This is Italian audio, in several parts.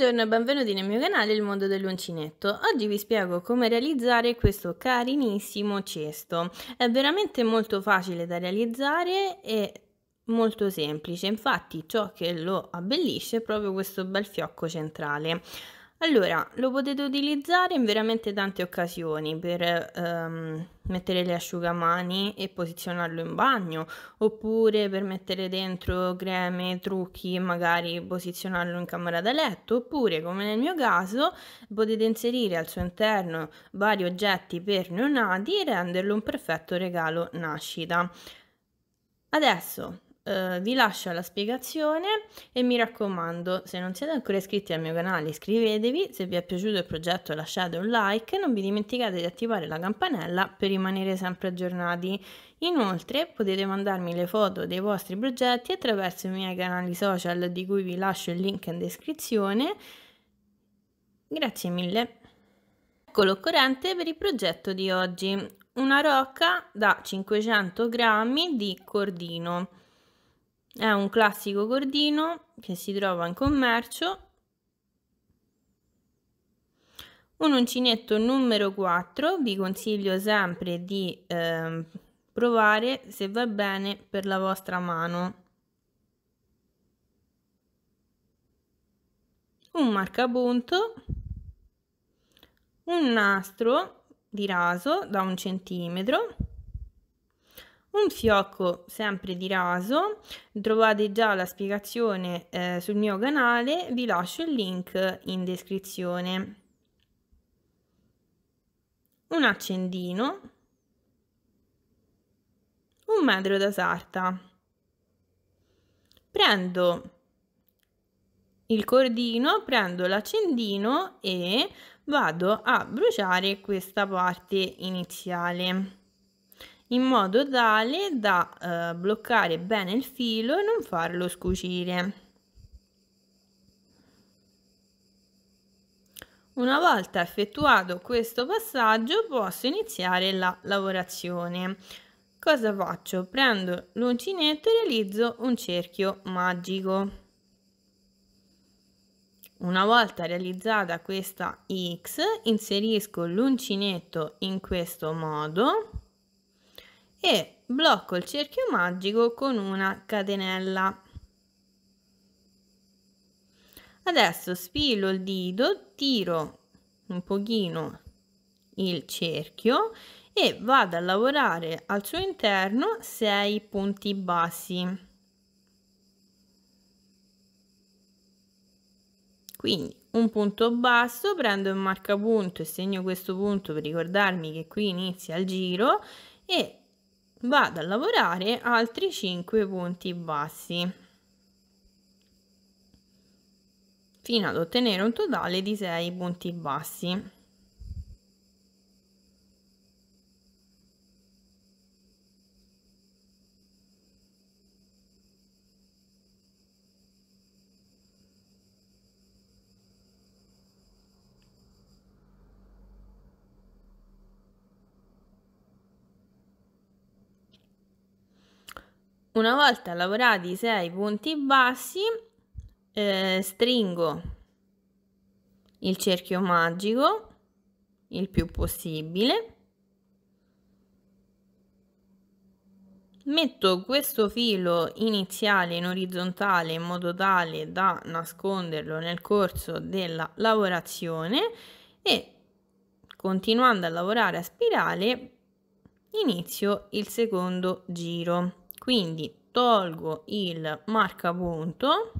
Buongiorno e benvenuti nel mio canale Il Mondo dell'Uncinetto. Oggi vi spiego come realizzare questo carinissimo cesto. È veramente molto facile da realizzare e molto semplice, infatti ciò che lo abbellisce è proprio questo bel fiocco centrale. Allora, lo potete utilizzare in veramente tante occasioni per ehm, mettere le asciugamani e posizionarlo in bagno, oppure per mettere dentro creme, trucchi e magari posizionarlo in camera da letto, oppure come nel mio caso potete inserire al suo interno vari oggetti per neonati e renderlo un perfetto regalo nascita. Adesso eh, vi lascio la spiegazione e mi raccomando, se non siete ancora iscritti al mio canale iscrivetevi, se vi è piaciuto il progetto lasciate un like e non vi dimenticate di attivare la campanella per rimanere sempre aggiornati. Inoltre potete mandarmi le foto dei vostri progetti attraverso i miei canali social di cui vi lascio il link in descrizione. Grazie mille! Ecco l'occorrente per il progetto di oggi, una rocca da 500 grammi di cordino. È un classico cordino che si trova in commercio. Un uncinetto numero 4, vi consiglio sempre di eh, provare se va bene per la vostra mano. Un marcapunto, un nastro di raso da un centimetro, un fiocco sempre di raso trovate già la spiegazione eh, sul mio canale vi lascio il link in descrizione un accendino un metro da sarta prendo il cordino prendo l'accendino e vado a bruciare questa parte iniziale in modo tale da eh, bloccare bene il filo e non farlo scucire. Una volta effettuato questo passaggio posso iniziare la lavorazione. Cosa faccio? Prendo l'uncinetto e realizzo un cerchio magico. Una volta realizzata questa X inserisco l'uncinetto in questo modo e blocco il cerchio magico con una catenella. Adesso spilo il dito, tiro un pochino il cerchio e vado a lavorare al suo interno 6 punti bassi. Quindi un punto basso, prendo il marcapunto e segno questo punto per ricordarmi che qui inizia il giro e vado a lavorare altri 5 punti bassi fino ad ottenere un totale di 6 punti bassi Una volta lavorati i 6 punti bassi, eh, stringo il cerchio magico il più possibile. Metto questo filo iniziale in orizzontale in modo tale da nasconderlo nel corso della lavorazione e continuando a lavorare a spirale inizio il secondo giro quindi tolgo il marca punto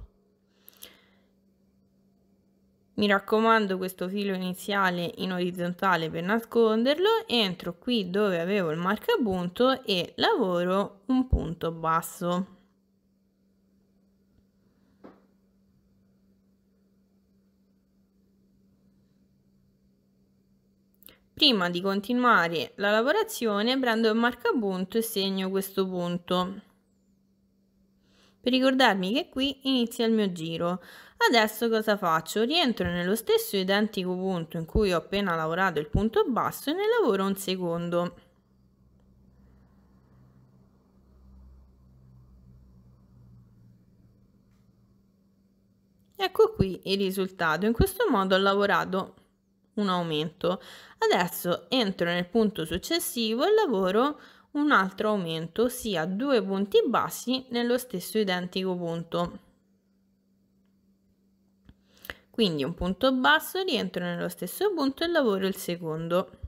mi raccomando questo filo iniziale in orizzontale per nasconderlo entro qui dove avevo il marca punto e lavoro un punto basso Prima di continuare la lavorazione prendo il marcapunto e segno questo punto per ricordarmi che qui inizia il mio giro. Adesso cosa faccio? Rientro nello stesso identico punto in cui ho appena lavorato il punto basso e ne lavoro un secondo. Ecco qui il risultato, in questo modo ho lavorato un aumento. Adesso entro nel punto successivo e lavoro un altro aumento, ossia due punti bassi nello stesso identico punto. Quindi un punto basso, rientro nello stesso punto e lavoro il secondo.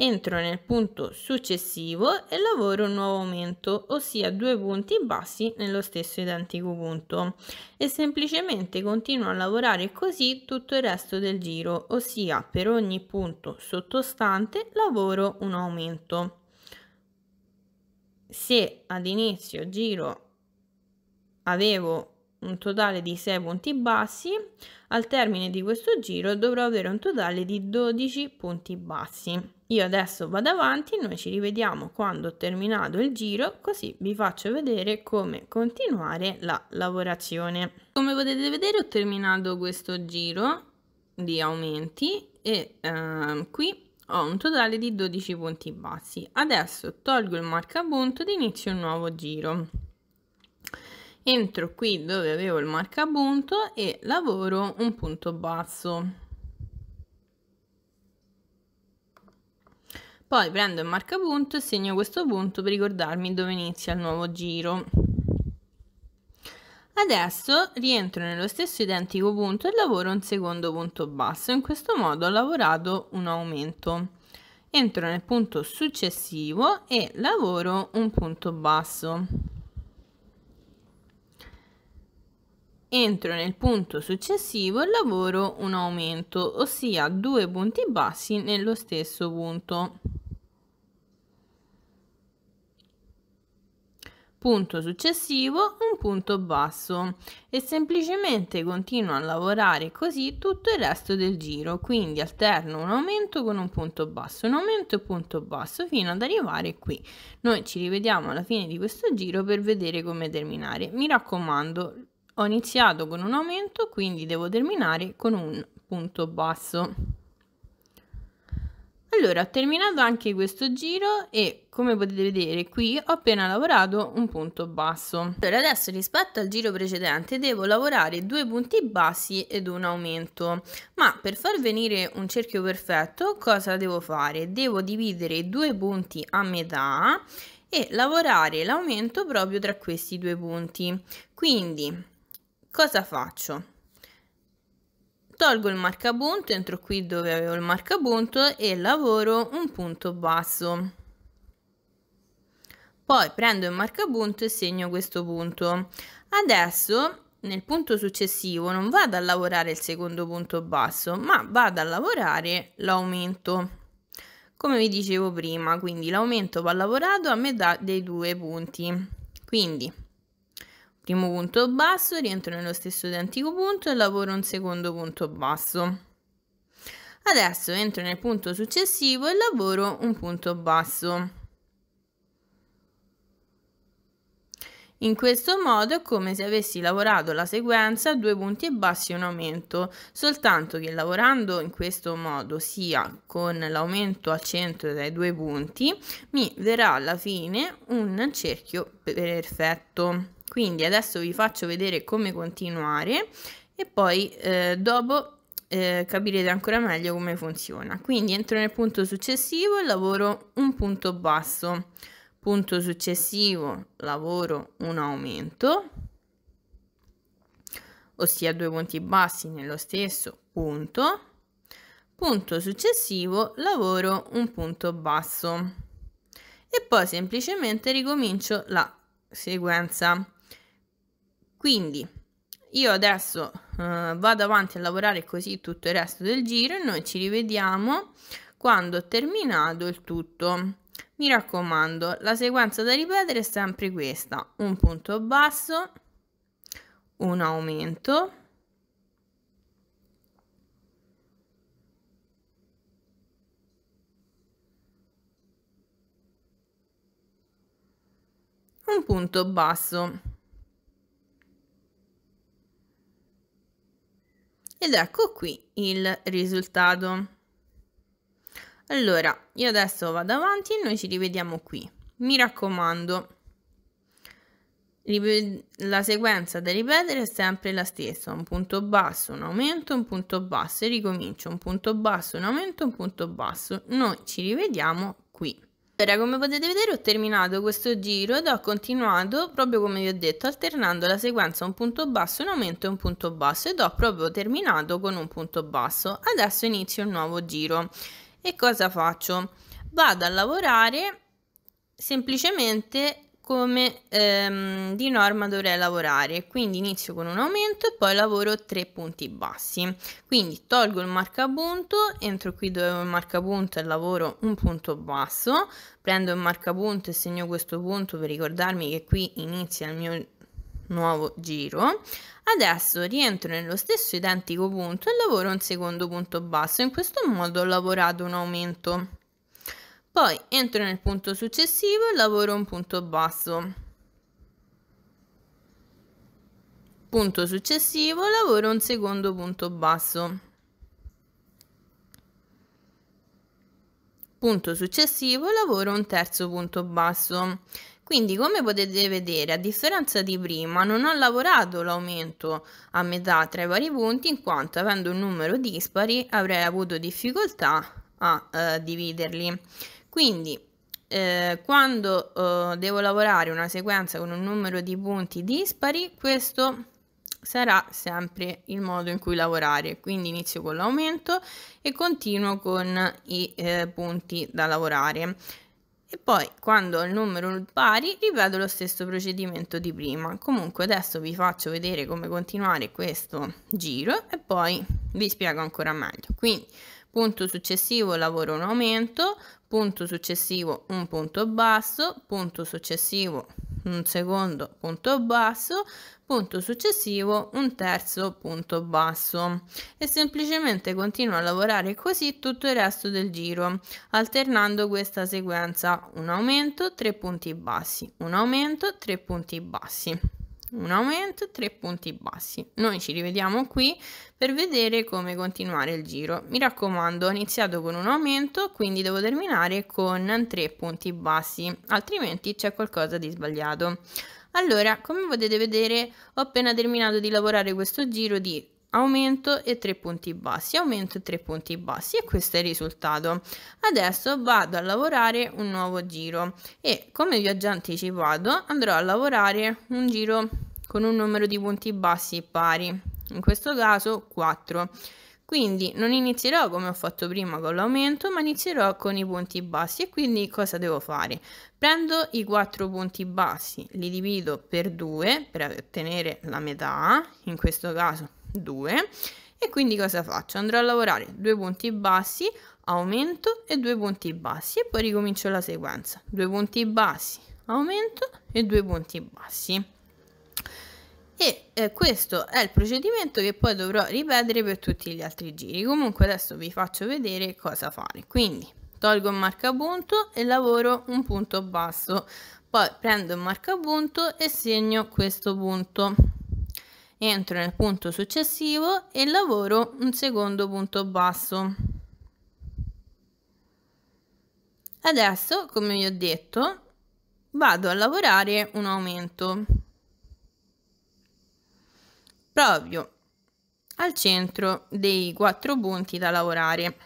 entro nel punto successivo e lavoro un nuovo aumento, ossia due punti bassi nello stesso identico punto e semplicemente continuo a lavorare così tutto il resto del giro, ossia per ogni punto sottostante lavoro un aumento. Se ad inizio giro avevo un totale di 6 punti bassi, al termine di questo giro dovrò avere un totale di 12 punti bassi. Io adesso vado avanti, noi ci rivediamo quando ho terminato il giro, così vi faccio vedere come continuare la lavorazione. Come potete vedere ho terminato questo giro di aumenti e eh, qui ho un totale di 12 punti bassi. Adesso tolgo il marcapunto ed inizio un nuovo giro entro qui dove avevo il marcapunto e lavoro un punto basso Poi prendo il marcapunto e segno questo punto per ricordarmi dove inizia il nuovo giro. Adesso rientro nello stesso identico punto e lavoro un secondo punto basso. In questo modo ho lavorato un aumento. Entro nel punto successivo e lavoro un punto basso. entro nel punto successivo lavoro un aumento, ossia due punti bassi nello stesso punto. punto successivo, un punto basso e semplicemente continuo a lavorare così tutto il resto del giro, quindi alterno un aumento con un punto basso, un aumento e punto basso fino ad arrivare qui. Noi ci rivediamo alla fine di questo giro per vedere come terminare. Mi raccomando, ho iniziato con un aumento, quindi devo terminare con un punto basso. Allora, ho terminato anche questo giro e come potete vedere qui ho appena lavorato un punto basso. Allora, adesso rispetto al giro precedente devo lavorare due punti bassi ed un aumento. Ma per far venire un cerchio perfetto cosa devo fare? Devo dividere due punti a metà e lavorare l'aumento proprio tra questi due punti. Quindi cosa faccio? Tolgo il marcapunto, entro qui dove avevo il marcapunto e lavoro un punto basso. Poi prendo il marcapunto e segno questo punto. Adesso nel punto successivo non vado a lavorare il secondo punto basso, ma vado a lavorare l'aumento. Come vi dicevo prima, quindi l'aumento va lavorato a metà dei due punti. Quindi primo punto basso, rientro nello stesso identico punto e lavoro un secondo punto basso. Adesso entro nel punto successivo e lavoro un punto basso. In questo modo è come se avessi lavorato la sequenza due punti bassi e un aumento, soltanto che lavorando in questo modo sia con l'aumento al centro dai due punti, mi verrà alla fine un cerchio perfetto quindi adesso vi faccio vedere come continuare e poi eh, dopo eh, capirete ancora meglio come funziona quindi entro nel punto successivo e lavoro un punto basso punto successivo lavoro un aumento ossia due punti bassi nello stesso punto punto successivo lavoro un punto basso e poi semplicemente ricomincio la sequenza quindi io adesso eh, vado avanti a lavorare così tutto il resto del giro e noi ci rivediamo quando ho terminato il tutto. Mi raccomando, la sequenza da ripetere è sempre questa, un punto basso, un aumento, un punto basso ed ecco qui il risultato. Allora, io adesso vado avanti e noi ci rivediamo qui. Mi raccomando, la sequenza da ripetere è sempre la stessa, un punto basso, un aumento, un punto basso e ricomincio, un punto basso, un aumento, un punto basso. Noi ci rivediamo qui. Allora, come potete vedere ho terminato questo giro ed ho continuato, proprio come vi ho detto, alternando la sequenza un punto basso, un aumento e un punto basso ed ho proprio terminato con un punto basso. Adesso inizio un nuovo giro. E cosa faccio? Vado a lavorare semplicemente come ehm, di norma dovrei lavorare quindi inizio con un aumento e poi lavoro tre punti bassi quindi tolgo il marcapunto entro qui dove ho il marcapunto e lavoro un punto basso prendo il marcapunto e segno questo punto per ricordarmi che qui inizia il mio nuovo giro adesso rientro nello stesso identico punto e lavoro un secondo punto basso in questo modo ho lavorato un aumento poi entro nel punto successivo e lavoro un punto basso. Punto successivo, lavoro un secondo punto basso. Punto successivo, lavoro un terzo punto basso. Quindi come potete vedere a differenza di prima non ho lavorato l'aumento a metà tra i vari punti in quanto avendo un numero dispari avrei avuto difficoltà a eh, dividerli. Quindi eh, quando eh, devo lavorare una sequenza con un numero di punti dispari, questo sarà sempre il modo in cui lavorare. Quindi inizio con l'aumento e continuo con i eh, punti da lavorare. E poi quando ho il numero pari ripeto lo stesso procedimento di prima. Comunque adesso vi faccio vedere come continuare questo giro e poi vi spiego ancora meglio. Quindi punto successivo lavoro un aumento, punto successivo un punto basso, punto successivo un secondo punto basso, punto successivo un terzo punto basso e semplicemente continuo a lavorare così tutto il resto del giro alternando questa sequenza un aumento tre punti bassi un aumento tre punti bassi un aumento, 3 punti bassi. Noi ci rivediamo qui per vedere come continuare il giro. Mi raccomando, ho iniziato con un aumento, quindi devo terminare con 3 punti bassi, altrimenti c'è qualcosa di sbagliato. Allora, come potete vedere, ho appena terminato di lavorare questo giro di aumento e 3 punti bassi, aumento e 3 punti bassi e questo è il risultato. Adesso vado a lavorare un nuovo giro e come vi ho già anticipato andrò a lavorare un giro con un numero di punti bassi pari, in questo caso 4. Quindi non inizierò come ho fatto prima con l'aumento, ma inizierò con i punti bassi e quindi cosa devo fare? Prendo i 4 punti bassi, li divido per 2 per ottenere la metà, in questo caso 2 e quindi cosa faccio? Andrò a lavorare due punti bassi, aumento e due punti bassi e poi ricomincio la sequenza. Due punti bassi, aumento e due punti bassi. E eh, questo è il procedimento che poi dovrò ripetere per tutti gli altri giri. Comunque adesso vi faccio vedere cosa fare. Quindi tolgo un marcapunto e lavoro un punto basso. Poi prendo un marcapunto e segno questo punto entro nel punto successivo e lavoro un secondo punto basso adesso come vi ho detto vado a lavorare un aumento proprio al centro dei quattro punti da lavorare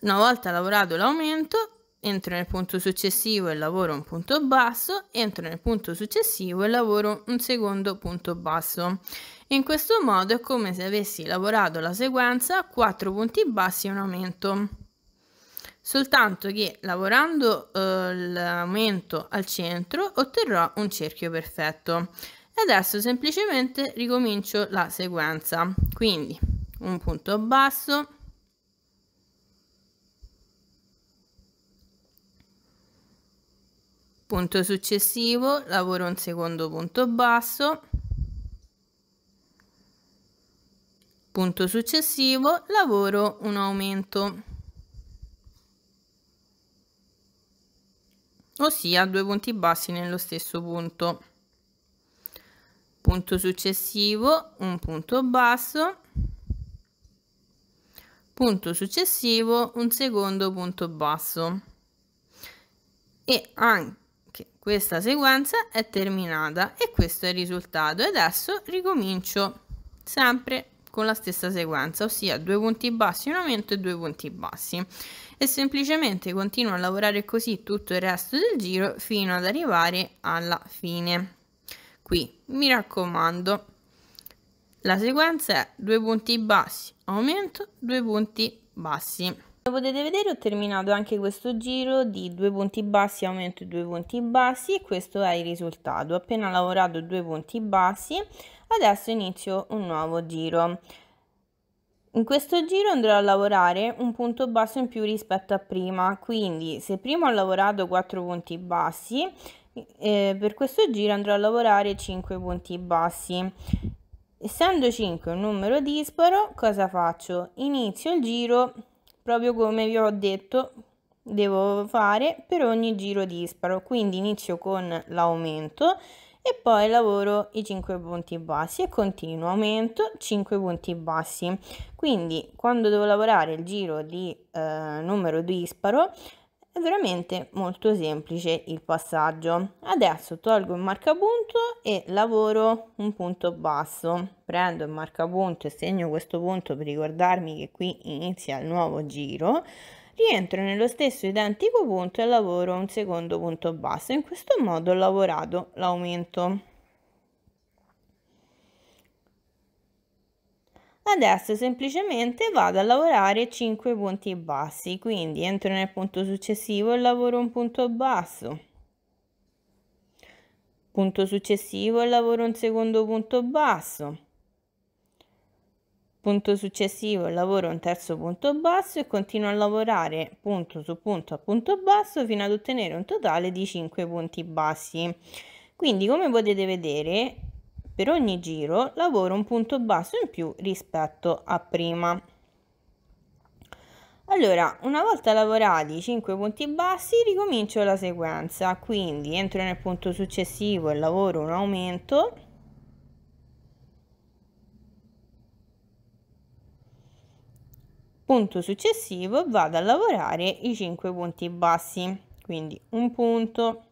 una volta lavorato l'aumento entro nel punto successivo e lavoro un punto basso, entro nel punto successivo e lavoro un secondo punto basso. In questo modo è come se avessi lavorato la sequenza 4 punti bassi e un aumento. Soltanto che lavorando eh, l'aumento al centro otterrò un cerchio perfetto. E adesso semplicemente ricomincio la sequenza. Quindi un punto basso, punto successivo lavoro un secondo punto basso punto successivo lavoro un aumento ossia due punti bassi nello stesso punto punto successivo un punto basso punto successivo un secondo punto basso e anche questa sequenza è terminata e questo è il risultato e adesso ricomincio sempre con la stessa sequenza, ossia due punti bassi un aumento e due punti bassi e semplicemente continuo a lavorare così tutto il resto del giro fino ad arrivare alla fine. Qui mi raccomando, la sequenza è due punti bassi, aumento, due punti bassi. Come potete vedere ho terminato anche questo giro di due punti bassi, aumento due punti bassi e questo è il risultato. Ho appena lavorato due punti bassi, adesso inizio un nuovo giro. In questo giro andrò a lavorare un punto basso in più rispetto a prima, quindi se prima ho lavorato 4 punti bassi, eh, per questo giro andrò a lavorare 5 punti bassi. Essendo 5 un numero disparo, cosa faccio? Inizio il giro proprio come vi ho detto devo fare per ogni giro disparo quindi inizio con l'aumento e poi lavoro i 5 punti bassi e continuo aumento 5 punti bassi quindi quando devo lavorare il giro di eh, numero disparo veramente molto semplice il passaggio. Adesso tolgo il marcapunto e lavoro un punto basso. Prendo il marcapunto e segno questo punto per ricordarmi che qui inizia il nuovo giro. Rientro nello stesso identico punto e lavoro un secondo punto basso. In questo modo ho lavorato l'aumento. adesso semplicemente vado a lavorare 5 punti bassi quindi entro nel punto successivo e lavoro un punto basso punto successivo e lavoro un secondo punto basso punto successivo e lavoro un terzo punto basso e continuo a lavorare punto su punto a punto basso fino ad ottenere un totale di 5 punti bassi quindi come potete vedere per ogni giro lavoro un punto basso in più rispetto a prima. Allora, una volta lavorati i 5 punti bassi, ricomincio la sequenza, quindi entro nel punto successivo e lavoro un aumento, punto successivo vado a lavorare i 5 punti bassi, quindi un punto,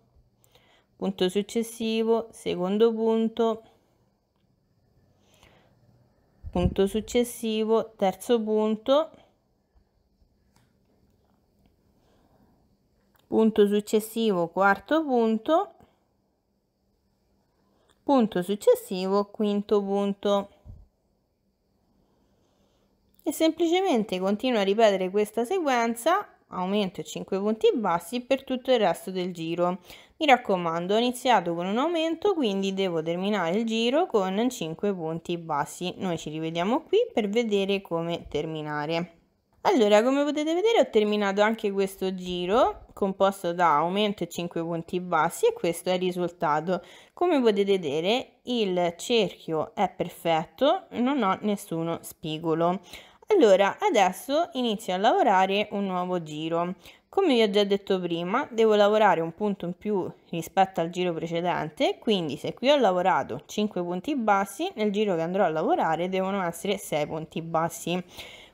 punto successivo, secondo punto, punto successivo terzo punto punto successivo quarto punto punto successivo quinto punto e semplicemente continuo a ripetere questa sequenza aumento 5 punti bassi per tutto il resto del giro. Mi raccomando, ho iniziato con un aumento, quindi devo terminare il giro con 5 punti bassi. Noi ci rivediamo qui per vedere come terminare. Allora, come potete vedere ho terminato anche questo giro composto da aumento e 5 punti bassi e questo è il risultato. Come potete vedere il cerchio è perfetto, non ho nessuno spigolo. Allora, adesso inizio a lavorare un nuovo giro. Come vi ho già detto prima, devo lavorare un punto in più rispetto al giro precedente, quindi se qui ho lavorato 5 punti bassi, nel giro che andrò a lavorare devono essere 6 punti bassi.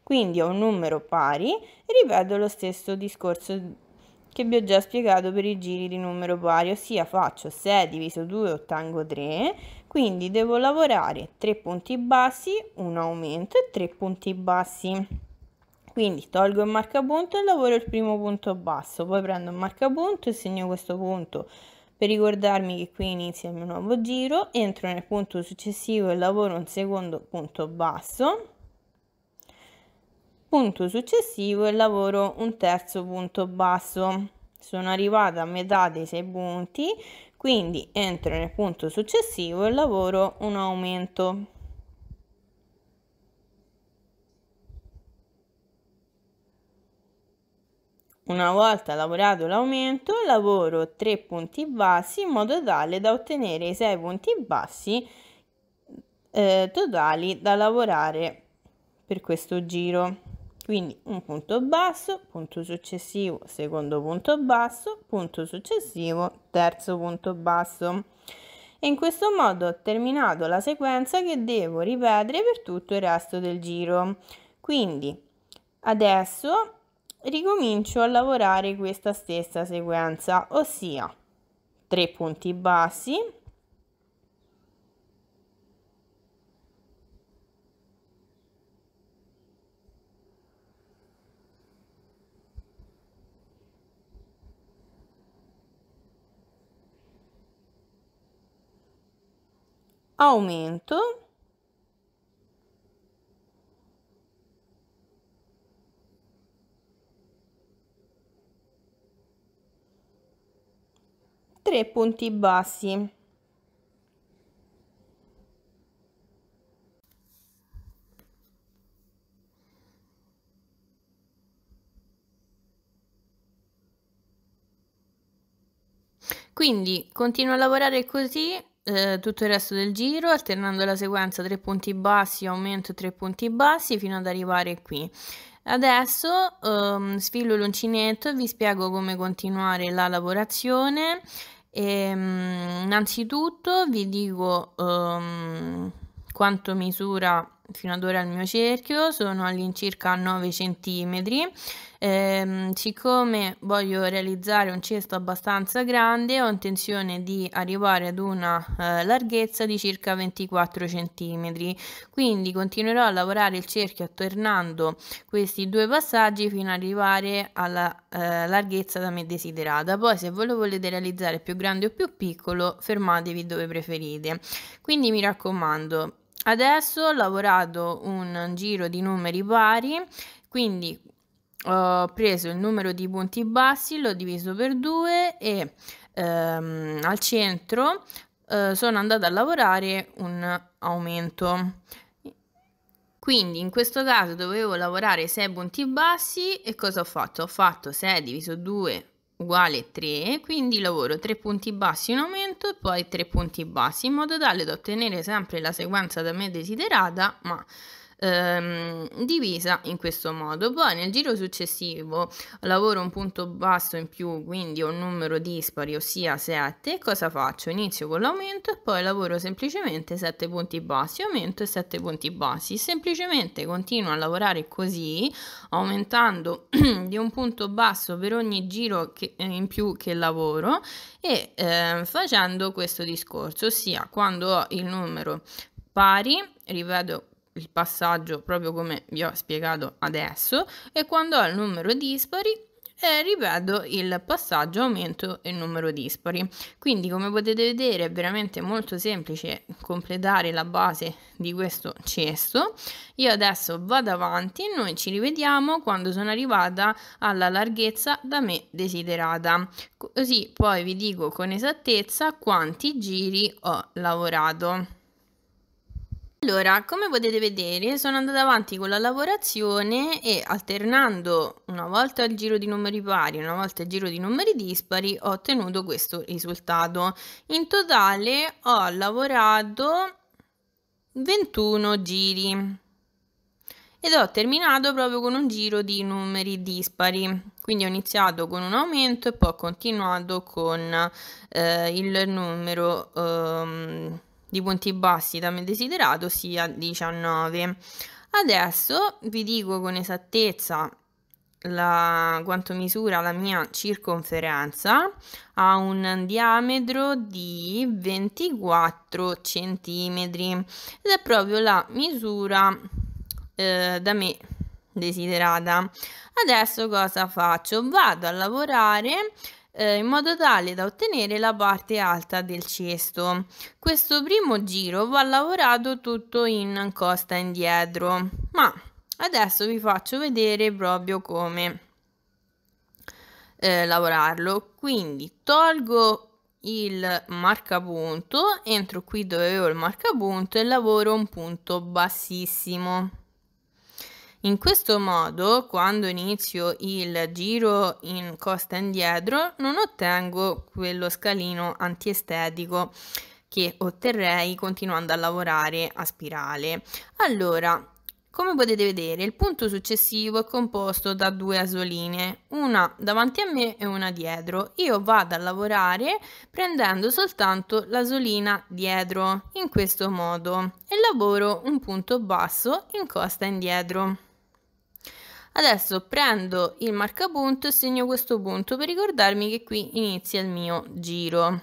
Quindi ho un numero pari e ripeto lo stesso discorso che vi ho già spiegato per i giri di numero pari, ossia faccio 6 diviso 2 ottengo 3, quindi devo lavorare 3 punti bassi un aumento e 3 punti bassi quindi tolgo il marcapunto e lavoro il primo punto basso poi prendo il punto e segno questo punto per ricordarmi che qui inizia il mio nuovo giro entro nel punto successivo e lavoro un secondo punto basso punto successivo e lavoro un terzo punto basso sono arrivata a metà dei sei punti quindi entro nel punto successivo e lavoro un aumento Una volta lavorato l'aumento lavoro 3 punti bassi in modo tale da ottenere i 6 punti bassi eh, totali da lavorare per questo giro. Quindi un punto basso, punto successivo, secondo punto basso, punto successivo, terzo punto basso. E in questo modo ho terminato la sequenza che devo ripetere per tutto il resto del giro. Quindi adesso ricomincio a lavorare questa stessa sequenza, ossia tre punti bassi, aumento tre punti bassi quindi continuo a lavorare così eh, tutto il resto del giro alternando la sequenza 3 punti bassi, aumento 3 punti bassi fino ad arrivare qui. Adesso ehm, sfilo l'uncinetto e vi spiego come continuare la lavorazione. E, ehm, innanzitutto vi dico ehm, quanto misura fino ad ora il mio cerchio sono all'incirca 9 cm eh, siccome voglio realizzare un cesto abbastanza grande ho intenzione di arrivare ad una eh, larghezza di circa 24 cm quindi continuerò a lavorare il cerchio attornando questi due passaggi fino ad arrivare alla eh, larghezza da me desiderata poi se voi lo volete realizzare più grande o più piccolo fermatevi dove preferite quindi mi raccomando Adesso ho lavorato un giro di numeri pari, quindi ho preso il numero di punti bassi, l'ho diviso per 2 e ehm, al centro eh, sono andata a lavorare un aumento. Quindi in questo caso dovevo lavorare 6 punti bassi e cosa ho fatto? Ho fatto 6 diviso 2 uguale 3, quindi lavoro 3 punti bassi in aumento e poi 3 punti bassi in modo tale da ottenere sempre la sequenza da me desiderata, ma ehm, divisa in questo modo. Poi nel giro successivo lavoro un punto basso in più, quindi un numero dispari, ossia 7. Cosa faccio? Inizio con l'aumento e poi lavoro semplicemente 7 punti bassi, aumento e 7 punti bassi. Semplicemente continuo a lavorare così, aumentando di un punto basso per ogni giro che, eh, in più che lavoro e eh, facendo questo discorso, ossia quando ho il numero pari, ripeto il passaggio proprio come vi ho spiegato adesso e quando ho il numero dispari eh, ripeto il passaggio aumento il numero dispari quindi come potete vedere è veramente molto semplice completare la base di questo cesto io adesso vado avanti e noi ci rivediamo quando sono arrivata alla larghezza da me desiderata così poi vi dico con esattezza quanti giri ho lavorato allora, come potete vedere, sono andata avanti con la lavorazione e alternando una volta il giro di numeri pari, una volta il giro di numeri dispari, ho ottenuto questo risultato. In totale ho lavorato 21 giri ed ho terminato proprio con un giro di numeri dispari. Quindi ho iniziato con un aumento e poi ho continuato con eh, il numero... Ehm, di punti bassi da me desiderato sia 19. Adesso vi dico con esattezza la, quanto misura la mia circonferenza ha un diametro di 24 cm ed è proprio la misura eh, da me desiderata adesso cosa faccio vado a lavorare eh, in modo tale da ottenere la parte alta del cesto. Questo primo giro va lavorato tutto in costa indietro, ma adesso vi faccio vedere proprio come eh, lavorarlo. Quindi tolgo il marcapunto, entro qui dove avevo il marcapunto e lavoro un punto bassissimo. In questo modo, quando inizio il giro in costa indietro, non ottengo quello scalino antiestetico che otterrei continuando a lavorare a spirale. Allora, come potete vedere, il punto successivo è composto da due asoline, una davanti a me e una dietro. Io vado a lavorare prendendo soltanto l'asolina dietro, in questo modo, e lavoro un punto basso in costa indietro. Adesso prendo il marcapunto e segno questo punto per ricordarmi che qui inizia il mio giro.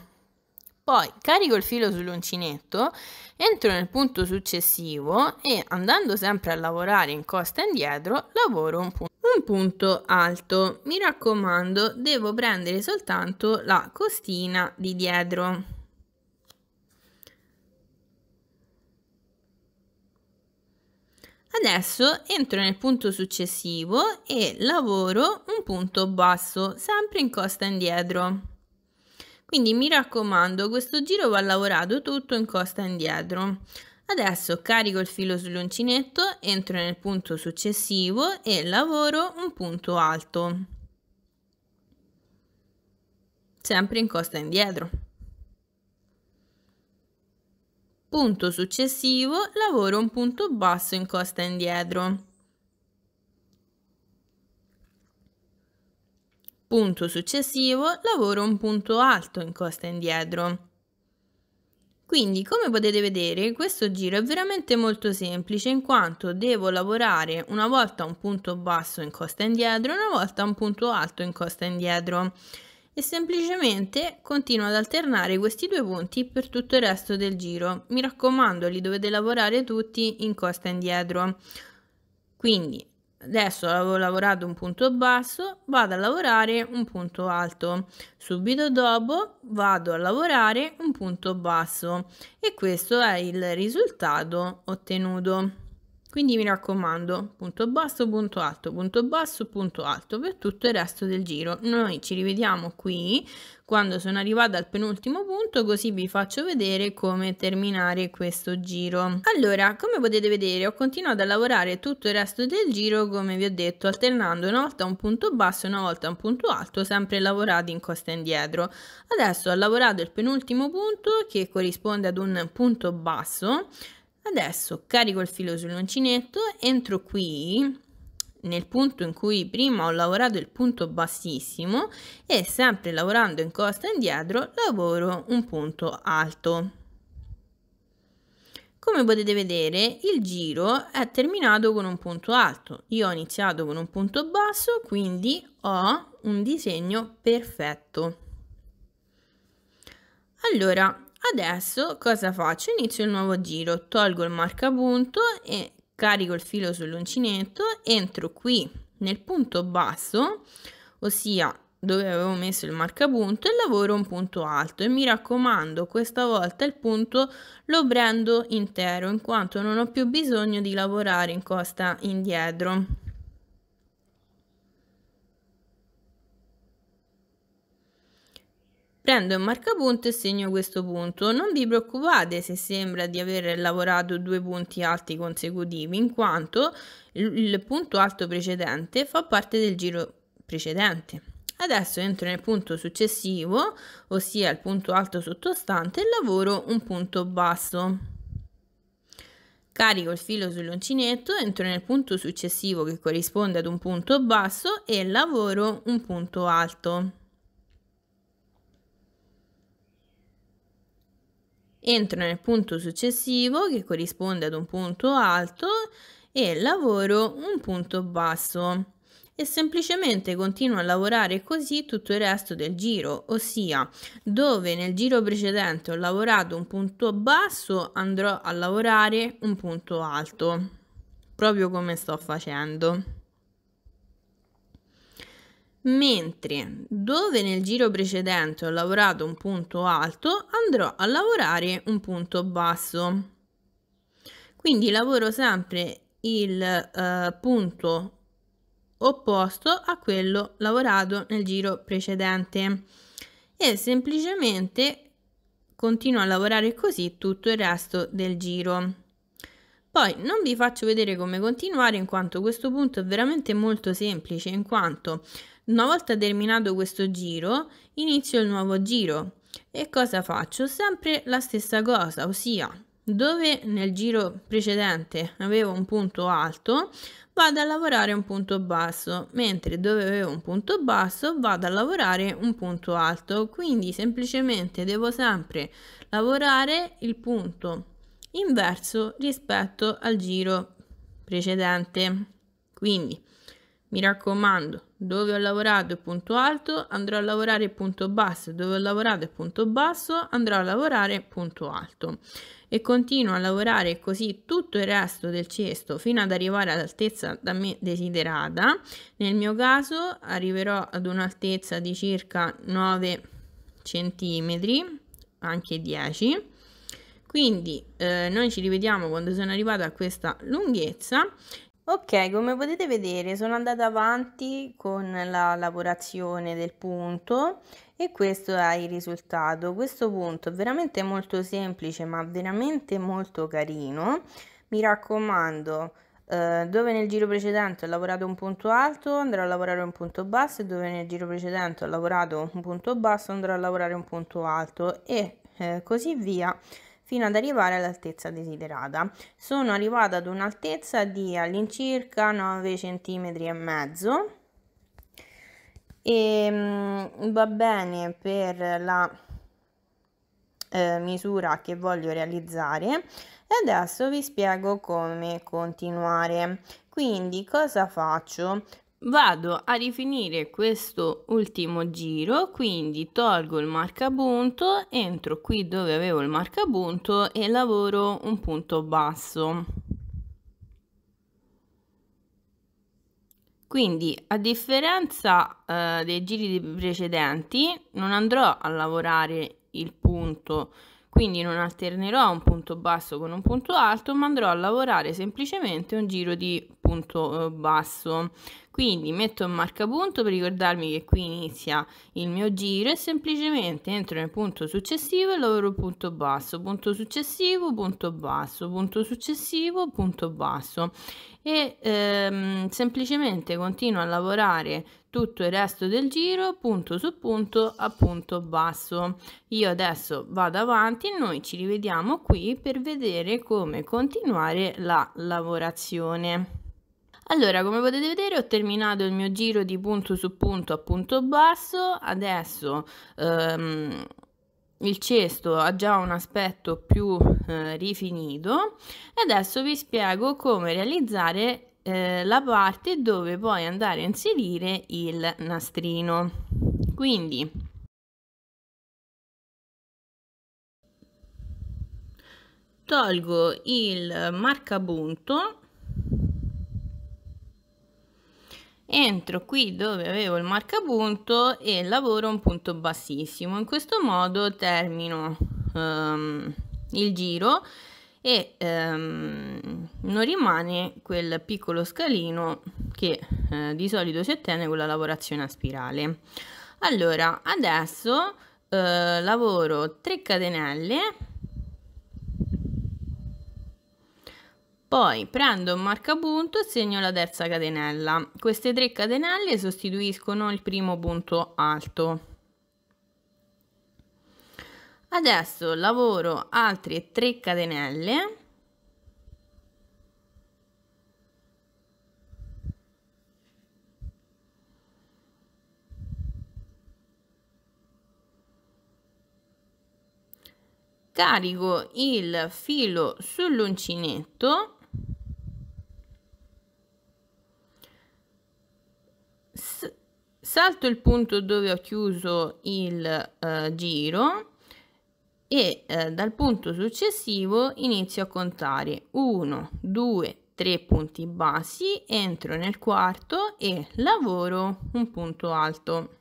Poi carico il filo sull'uncinetto, entro nel punto successivo e andando sempre a lavorare in costa indietro lavoro un punto, un punto alto. Mi raccomando, devo prendere soltanto la costina di dietro. Adesso entro nel punto successivo e lavoro un punto basso, sempre in costa indietro. Quindi mi raccomando, questo giro va lavorato tutto in costa indietro. Adesso carico il filo sull'uncinetto, entro nel punto successivo e lavoro un punto alto. Sempre in costa indietro. Punto successivo, lavoro un punto basso in costa indietro. Punto successivo, lavoro un punto alto in costa indietro. Quindi, come potete vedere, questo giro è veramente molto semplice in quanto devo lavorare una volta un punto basso in costa indietro e una volta un punto alto in costa indietro e semplicemente continuo ad alternare questi due punti per tutto il resto del giro. Mi raccomando, li dovete lavorare tutti in costa indietro. Quindi adesso avevo lavorato un punto basso, vado a lavorare un punto alto. Subito dopo vado a lavorare un punto basso e questo è il risultato ottenuto. Quindi mi raccomando, punto basso, punto alto, punto basso, punto alto per tutto il resto del giro. Noi ci rivediamo qui quando sono arrivata al penultimo punto così vi faccio vedere come terminare questo giro. Allora, come potete vedere ho continuato a lavorare tutto il resto del giro come vi ho detto alternando una volta un punto basso e una volta un punto alto sempre lavorati in costa indietro. Adesso ho lavorato il penultimo punto che corrisponde ad un punto basso Adesso carico il filo sull'uncinetto, entro qui nel punto in cui prima ho lavorato il punto bassissimo e sempre lavorando in costa indietro lavoro un punto alto. Come potete vedere il giro è terminato con un punto alto, io ho iniziato con un punto basso quindi ho un disegno perfetto. Allora Adesso cosa faccio? Inizio il nuovo giro, tolgo il marcapunto e carico il filo sull'uncinetto, entro qui nel punto basso, ossia dove avevo messo il marcapunto e lavoro un punto alto e mi raccomando questa volta il punto lo prendo intero in quanto non ho più bisogno di lavorare in costa indietro Prendo il marcapunto e segno questo punto. Non vi preoccupate se sembra di aver lavorato due punti alti consecutivi, in quanto il punto alto precedente fa parte del giro precedente. Adesso entro nel punto successivo, ossia il punto alto sottostante, e lavoro un punto basso. Carico il filo sull'uncinetto, entro nel punto successivo che corrisponde ad un punto basso e lavoro un punto alto. entro nel punto successivo che corrisponde ad un punto alto e lavoro un punto basso e semplicemente continuo a lavorare così tutto il resto del giro, ossia dove nel giro precedente ho lavorato un punto basso andrò a lavorare un punto alto, proprio come sto facendo mentre dove nel giro precedente ho lavorato un punto alto andrò a lavorare un punto basso quindi lavoro sempre il eh, punto opposto a quello lavorato nel giro precedente e semplicemente continuo a lavorare così tutto il resto del giro poi non vi faccio vedere come continuare in quanto questo punto è veramente molto semplice in quanto una volta terminato questo giro, inizio il nuovo giro. E cosa faccio? Sempre la stessa cosa, ossia dove nel giro precedente avevo un punto alto vado a lavorare un punto basso mentre dove avevo un punto basso vado a lavorare un punto alto quindi semplicemente devo sempre lavorare il punto inverso rispetto al giro precedente quindi mi raccomando dove ho lavorato è punto alto, andrò a lavorare punto basso, dove ho lavorato è punto basso, andrò a lavorare punto alto e continuo a lavorare così tutto il resto del cesto fino ad arrivare all'altezza da me desiderata. Nel mio caso arriverò ad un'altezza di circa 9 centimetri, anche 10 quindi eh, noi ci rivediamo quando sono arrivata a questa lunghezza Ok, come potete vedere sono andata avanti con la lavorazione del punto e questo è il risultato. Questo punto è veramente molto semplice ma veramente molto carino. Mi raccomando, eh, dove nel giro precedente ho lavorato un punto alto andrò a lavorare un punto basso e dove nel giro precedente ho lavorato un punto basso andrò a lavorare un punto alto e eh, così via fino ad arrivare all'altezza desiderata. Sono arrivata ad un'altezza di all'incirca 9 cm e mezzo e ehm, va bene per la eh, misura che voglio realizzare e adesso vi spiego come continuare quindi cosa faccio vado a rifinire questo ultimo giro quindi tolgo il marcappunto entro qui dove avevo il marcappunto e lavoro un punto basso quindi a differenza eh, dei giri precedenti non andrò a lavorare il punto quindi non alternerò un punto basso con un punto alto ma andrò a lavorare semplicemente un giro di punto eh, basso quindi metto un marcapunto per ricordarmi che qui inizia il mio giro e semplicemente entro nel punto successivo e lavoro punto basso punto successivo punto basso punto successivo punto basso e ehm, semplicemente continuo a lavorare tutto il resto del giro punto su punto a punto basso io adesso vado avanti e noi ci rivediamo qui per vedere come continuare la lavorazione allora, come potete vedere ho terminato il mio giro di punto su punto a punto basso, adesso ehm, il cesto ha già un aspetto più eh, rifinito e adesso vi spiego come realizzare eh, la parte dove poi andare a inserire il nastrino. Quindi... Tolgo il marcapunto entro qui dove avevo il marcapunto e lavoro un punto bassissimo in questo modo termino um, il giro e um, non rimane quel piccolo scalino che eh, di solito si ottiene con la lavorazione a spirale allora adesso eh, lavoro 3 catenelle Poi prendo un marcapunto e segno la terza catenella. Queste tre catenelle sostituiscono il primo punto alto. Adesso lavoro altre 3 catenelle. Carico il filo sull'uncinetto salto il punto dove ho chiuso il eh, giro e eh, dal punto successivo inizio a contare 1 2 3 punti bassi entro nel quarto e lavoro un punto alto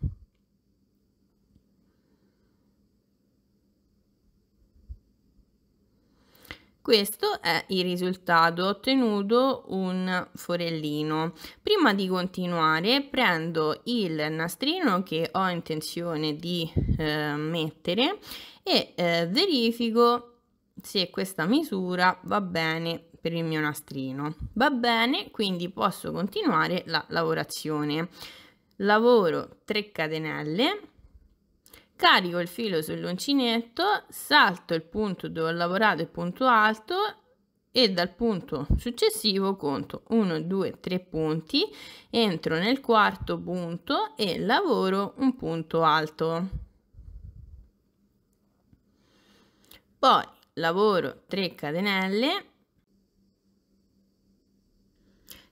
Questo è il risultato, ho ottenuto un forellino. Prima di continuare prendo il nastrino che ho intenzione di eh, mettere e eh, verifico se questa misura va bene per il mio nastrino. Va bene, quindi posso continuare la lavorazione. Lavoro 3 catenelle carico il filo sull'uncinetto, salto il punto dove ho lavorato il punto alto e dal punto successivo conto 1, 2, 3 punti, entro nel quarto punto e lavoro un punto alto. Poi lavoro 3 catenelle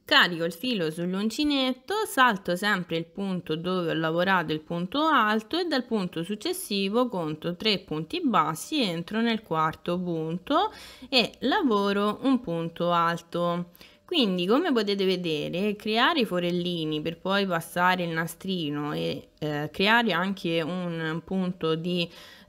carico il filo sull'uncinetto, salto sempre il punto dove ho lavorato il punto alto e dal punto successivo conto 3 punti bassi, entro nel quarto punto e lavoro un punto alto. Quindi come potete vedere creare i forellini per poi passare il nastrino e eh, creare anche un punto di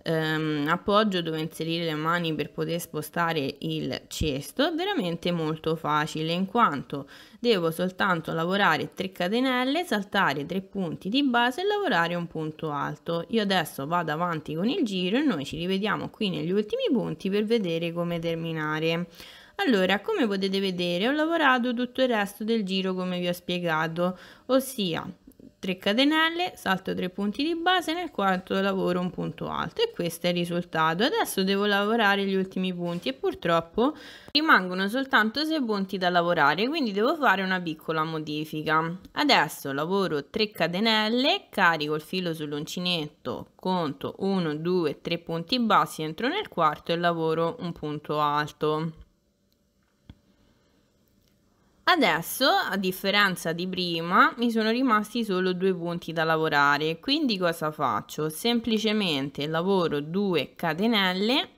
ehm, appoggio dove inserire le mani per poter spostare il cesto è veramente molto facile in quanto devo soltanto lavorare 3 catenelle, saltare 3 punti di base e lavorare un punto alto. Io adesso vado avanti con il giro e noi ci rivediamo qui negli ultimi punti per vedere come terminare. Allora, come potete vedere, ho lavorato tutto il resto del giro come vi ho spiegato, ossia 3 catenelle, salto 3 punti di base, nel quarto lavoro un punto alto e questo è il risultato. Adesso devo lavorare gli ultimi punti e purtroppo rimangono soltanto 6 punti da lavorare, quindi devo fare una piccola modifica. Adesso lavoro 3 catenelle, carico il filo sull'uncinetto, conto 1, 2, 3 punti bassi, entro nel quarto e lavoro un punto alto. Adesso, a differenza di prima, mi sono rimasti solo due punti da lavorare, quindi cosa faccio? Semplicemente lavoro due catenelle,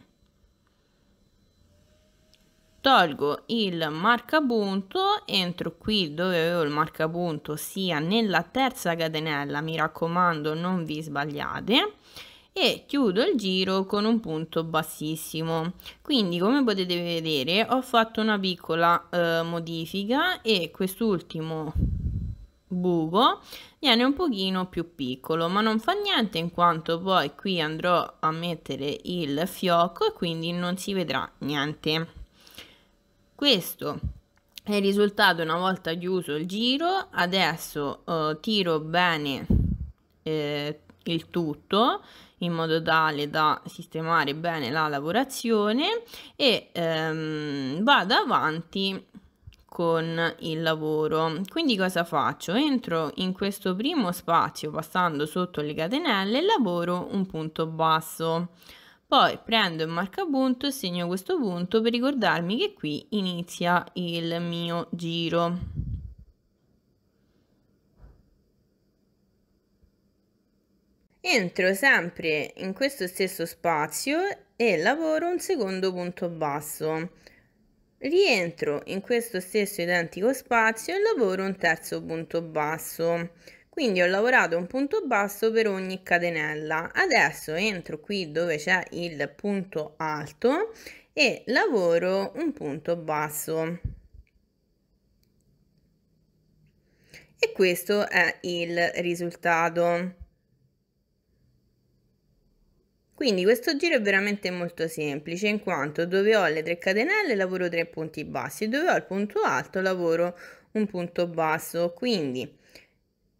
tolgo il marcapunto, entro qui dove avevo il marcapunto, sia nella terza catenella, mi raccomando non vi sbagliate, e chiudo il giro con un punto bassissimo quindi come potete vedere ho fatto una piccola eh, modifica e quest'ultimo buco viene un pochino più piccolo ma non fa niente in quanto poi qui andrò a mettere il fiocco e quindi non si vedrà niente questo è il risultato una volta chiuso il giro adesso eh, tiro bene eh, il tutto in modo tale da sistemare bene la lavorazione e ehm, vado avanti con il lavoro quindi cosa faccio entro in questo primo spazio passando sotto le catenelle lavoro un punto basso poi prendo il marcapunto e segno questo punto per ricordarmi che qui inizia il mio giro Entro sempre in questo stesso spazio e lavoro un secondo punto basso. Rientro in questo stesso identico spazio e lavoro un terzo punto basso. Quindi ho lavorato un punto basso per ogni catenella. Adesso entro qui dove c'è il punto alto e lavoro un punto basso. E questo è il risultato. Quindi questo giro è veramente molto semplice in quanto dove ho le tre catenelle lavoro tre punti bassi dove ho il punto alto lavoro un punto basso. Quindi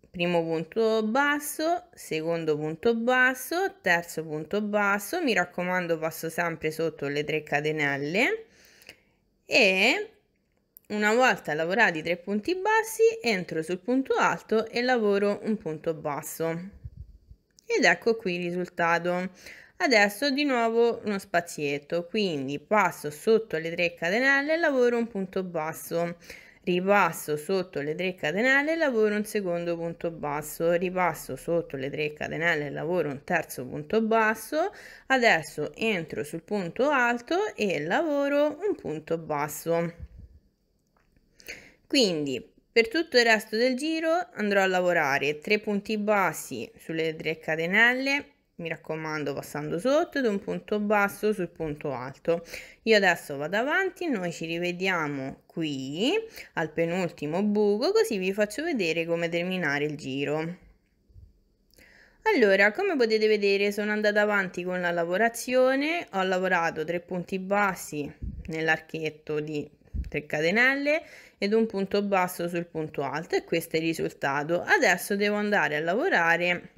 primo punto basso, secondo punto basso, terzo punto basso, mi raccomando passo sempre sotto le tre catenelle e una volta lavorati tre punti bassi entro sul punto alto e lavoro un punto basso. Ed ecco qui il risultato. Adesso di nuovo uno spazietto, quindi passo sotto le 3 catenelle e lavoro un punto basso. Ripasso sotto le 3 catenelle e lavoro un secondo punto basso, ripasso sotto le 3 catenelle e lavoro un terzo punto basso, adesso entro sul punto alto e lavoro un punto basso. Quindi per tutto il resto del giro andrò a lavorare 3 punti bassi sulle 3 catenelle, mi raccomando passando sotto da un punto basso sul punto alto io adesso vado avanti noi ci rivediamo qui al penultimo buco così vi faccio vedere come terminare il giro allora, come potete vedere sono andata avanti con la lavorazione, ho lavorato tre punti bassi nell'archetto di 3 catenelle ed un punto basso sul punto alto e questo è il risultato. Adesso devo andare a lavorare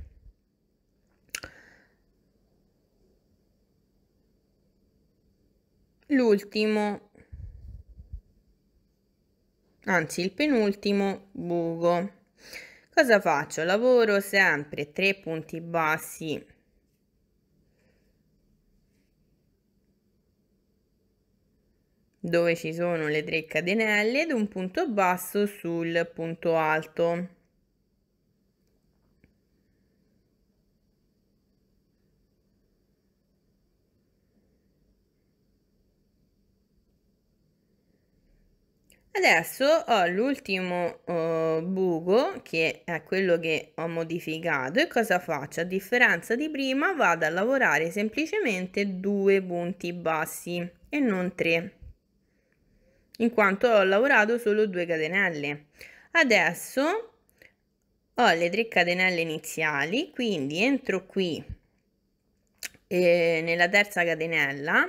l'ultimo, anzi il penultimo buco. Cosa faccio? Lavoro sempre tre punti bassi dove ci sono le tre catenelle ed un punto basso sul punto alto. Adesso ho l'ultimo uh, buco che è quello che ho modificato e cosa faccio? A differenza di prima vado a lavorare semplicemente due punti bassi e non tre in quanto ho lavorato solo due catenelle. Adesso ho le tre catenelle iniziali quindi entro qui eh, nella terza catenella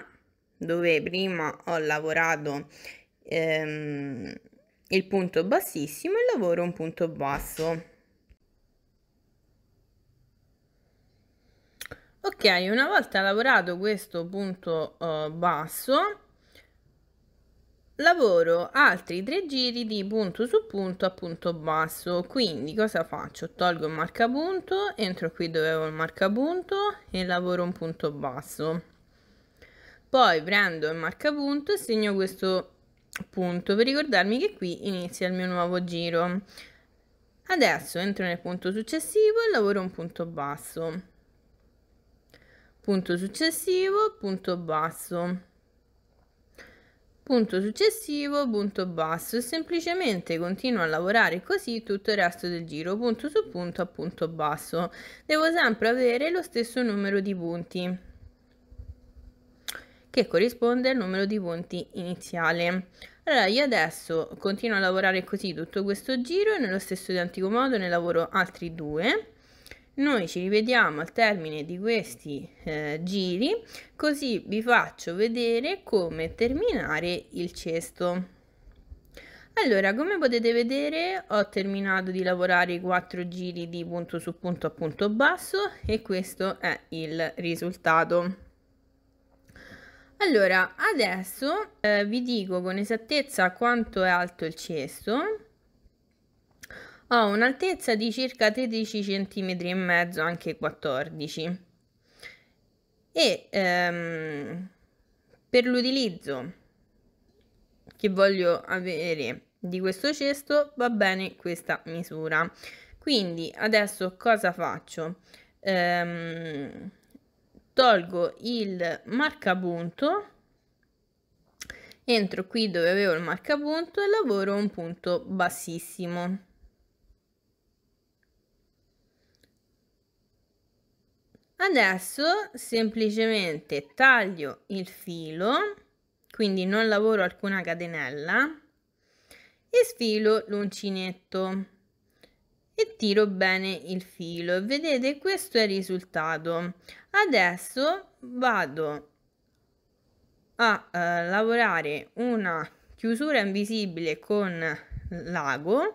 dove prima ho lavorato ehm, il punto bassissimo e lavoro un punto basso. Ok, una volta lavorato questo punto uh, basso, lavoro altri tre giri di punto su punto a punto basso. Quindi cosa faccio? Tolgo il marcapunto, entro qui dove avevo il marcapunto e lavoro un punto basso. Poi prendo il marcapunto e segno questo punto per ricordarmi che qui inizia il mio nuovo giro. Adesso entro nel punto successivo e lavoro un punto basso. Punto successivo, punto basso. Punto successivo, punto basso e semplicemente continuo a lavorare così tutto il resto del giro, punto su punto a punto basso. Devo sempre avere lo stesso numero di punti che corrisponde al numero di punti iniziale. Allora io adesso continuo a lavorare così tutto questo giro e nello stesso identico modo ne lavoro altri due. Noi ci rivediamo al termine di questi eh, giri così vi faccio vedere come terminare il cesto. Allora, come potete vedere ho terminato di lavorare i quattro giri di punto su punto a punto basso e questo è il risultato. Allora, adesso eh, vi dico con esattezza quanto è alto il cesto. Ho un'altezza di circa 13 cm e mezzo, anche 14. E ehm, per l'utilizzo che voglio avere di questo cesto va bene questa misura. Quindi adesso cosa faccio? Ehm, tolgo il marcapunto entro qui dove avevo il marcapunto e lavoro un punto bassissimo adesso semplicemente taglio il filo quindi non lavoro alcuna catenella e sfilo l'uncinetto e tiro bene il filo vedete questo è il risultato adesso vado a eh, lavorare una chiusura invisibile con l'ago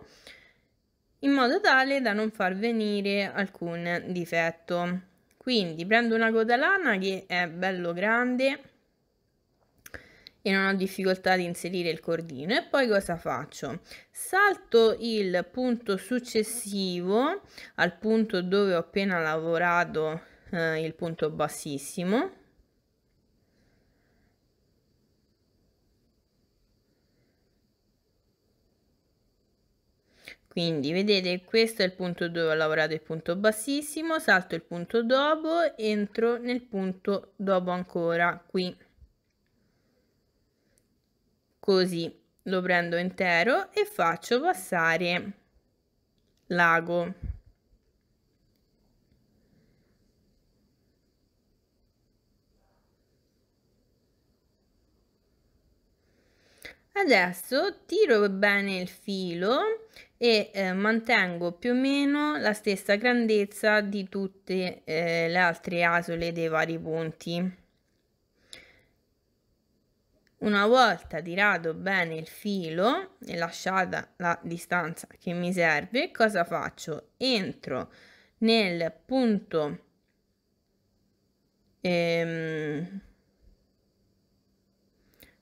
in modo tale da non far venire alcun difetto quindi prendo una coda lana che è bello grande e non ho difficoltà di inserire il cordino e poi cosa faccio salto il punto successivo al punto dove ho appena lavorato eh, il punto bassissimo quindi vedete questo è il punto dove ho lavorato il punto bassissimo salto il punto dopo entro nel punto dopo ancora qui così lo prendo intero e faccio passare l'ago adesso tiro bene il filo e eh, mantengo più o meno la stessa grandezza di tutte eh, le altre asole dei vari punti una volta tirato bene il filo e lasciata la distanza che mi serve, cosa faccio? Entro nel punto ehm,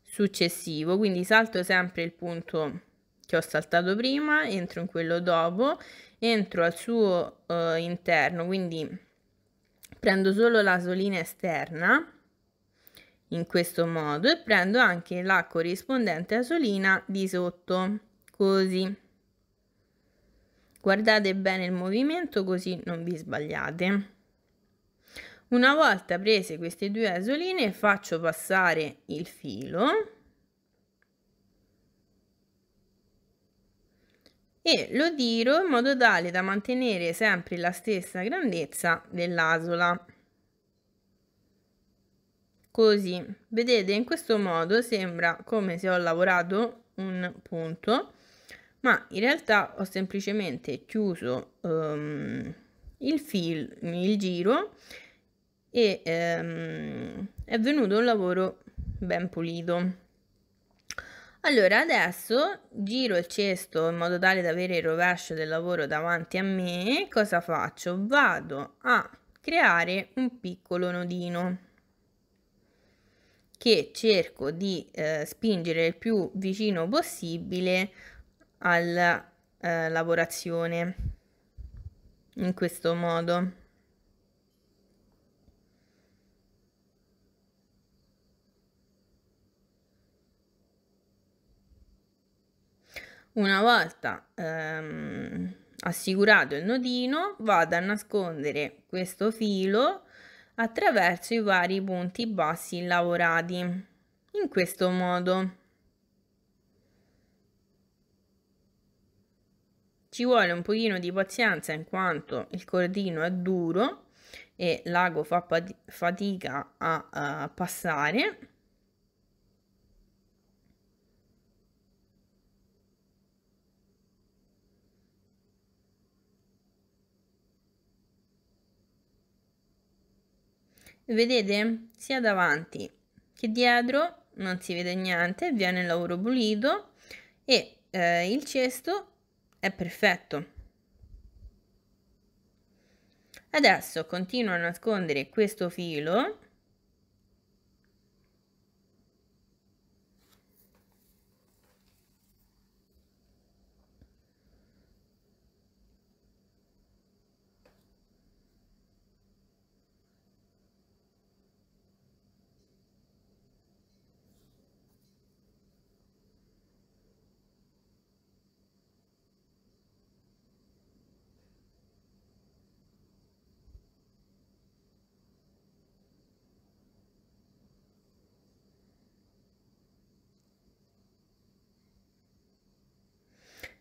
successivo, quindi salto sempre il punto che ho saltato prima, entro in quello dopo, entro al suo eh, interno, quindi prendo solo la solina esterna in questo modo e prendo anche la corrispondente asolina di sotto così guardate bene il movimento così non vi sbagliate una volta prese queste due asoline faccio passare il filo e lo tiro in modo tale da mantenere sempre la stessa grandezza dell'asola così vedete in questo modo sembra come se ho lavorato un punto ma in realtà ho semplicemente chiuso um, il fil il giro e um, è venuto un lavoro ben pulito allora adesso giro il cesto in modo tale da avere il rovescio del lavoro davanti a me cosa faccio vado a creare un piccolo nodino che cerco di eh, spingere il più vicino possibile alla eh, lavorazione in questo modo. Una volta ehm, assicurato il nodino vado a nascondere questo filo attraverso i vari punti bassi lavorati, in questo modo. Ci vuole un pochino di pazienza in quanto il cordino è duro e l'ago fa fatica a, a passare vedete sia davanti che dietro non si vede niente viene il lavoro pulito e eh, il cesto è perfetto adesso continuo a nascondere questo filo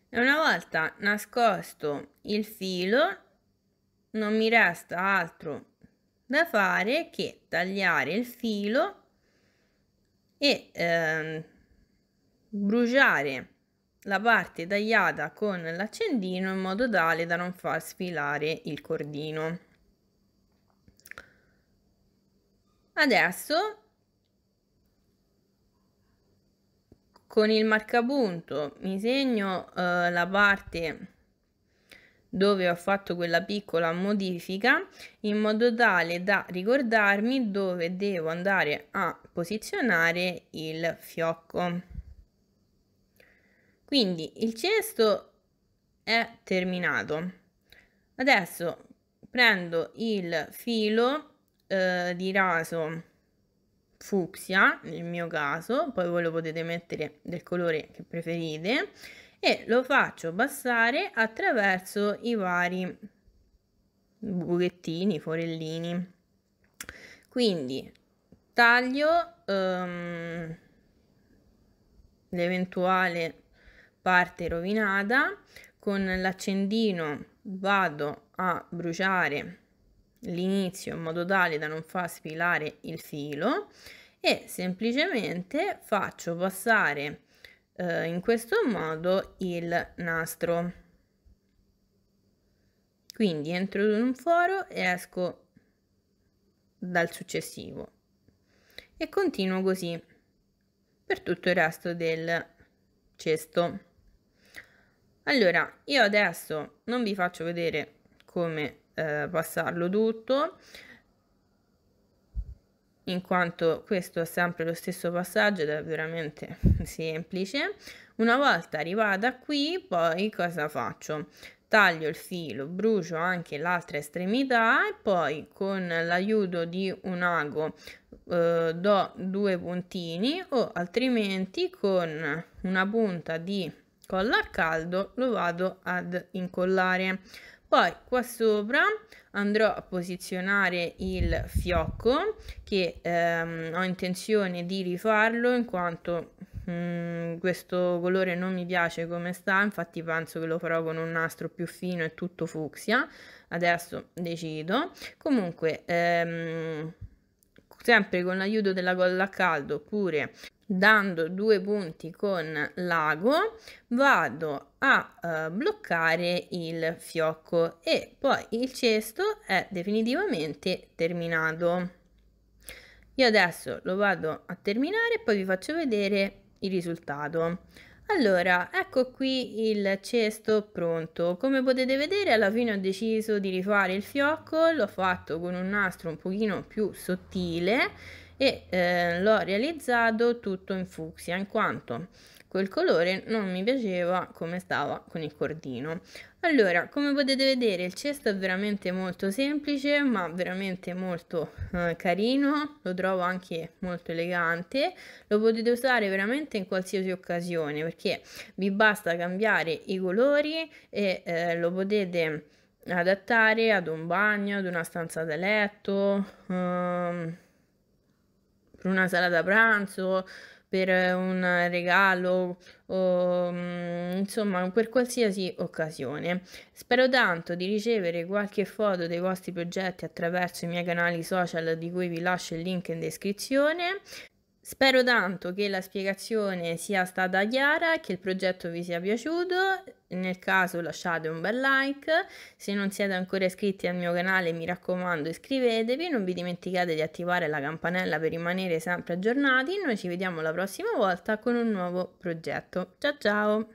e una volta nascosto il filo non mi resta altro da fare che tagliare il filo e ehm, bruciare la parte tagliata con l'accendino in modo tale da non far sfilare il cordino adesso Con il marcapunto mi segno eh, la parte dove ho fatto quella piccola modifica in modo tale da ricordarmi dove devo andare a posizionare il fiocco. Quindi il cesto è terminato. Adesso prendo il filo eh, di raso fucsia nel mio caso, poi voi lo potete mettere del colore che preferite e lo faccio passare attraverso i vari buchettini, forellini. Quindi taglio um, l'eventuale parte rovinata, con l'accendino vado a bruciare l'inizio in modo tale da non far sfilare il filo e semplicemente faccio passare eh, in questo modo il nastro quindi entro in un foro e esco dal successivo e continuo così per tutto il resto del cesto allora io adesso non vi faccio vedere come eh, passarlo tutto in quanto questo è sempre lo stesso passaggio ed è veramente semplice una volta arrivata qui poi cosa faccio taglio il filo brucio anche l'altra estremità e poi con l'aiuto di un ago eh, do due puntini o altrimenti con una punta di colla a caldo lo vado ad incollare poi qua sopra andrò a posizionare il fiocco che ehm, ho intenzione di rifarlo in quanto mh, mm, questo colore non mi piace come sta infatti penso che lo farò con un nastro più fino e tutto fucsia adesso decido comunque ehm, sempre con l'aiuto della colla a caldo oppure dando due punti con l'ago vado a uh, bloccare il fiocco e poi il cesto è definitivamente terminato io adesso lo vado a terminare e poi vi faccio vedere il risultato allora, ecco qui il cesto pronto. Come potete vedere alla fine ho deciso di rifare il fiocco, l'ho fatto con un nastro un pochino più sottile e eh, l'ho realizzato tutto in fucsia in quanto quel colore non mi piaceva come stava con il cordino allora come potete vedere il cesto è veramente molto semplice ma veramente molto eh, carino lo trovo anche molto elegante lo potete usare veramente in qualsiasi occasione perché vi basta cambiare i colori e eh, lo potete adattare ad un bagno ad una stanza da letto ehm, per una sala da pranzo, per un regalo o mm, insomma per qualsiasi occasione. Spero tanto di ricevere qualche foto dei vostri progetti attraverso i miei canali social di cui vi lascio il link in descrizione. Spero tanto che la spiegazione sia stata chiara, che il progetto vi sia piaciuto, nel caso lasciate un bel like, se non siete ancora iscritti al mio canale mi raccomando iscrivetevi, non vi dimenticate di attivare la campanella per rimanere sempre aggiornati, noi ci vediamo la prossima volta con un nuovo progetto. Ciao ciao!